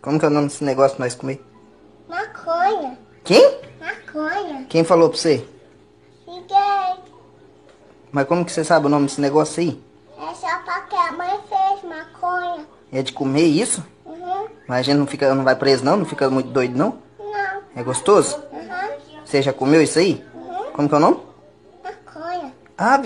Como que é o nome desse negócio pra nós comer? Maconha. Quem? Maconha. Quem falou pra você? Ninguém. Mas como que você sabe o nome desse negócio aí? É só porque a mãe fez maconha. É de comer isso? Uhum. Mas a gente não, fica, não vai preso não? Não fica muito doido não? Não. É gostoso? Uhum. Você já comeu isso aí? Uhum. Como que é o nome? Maconha. Ah,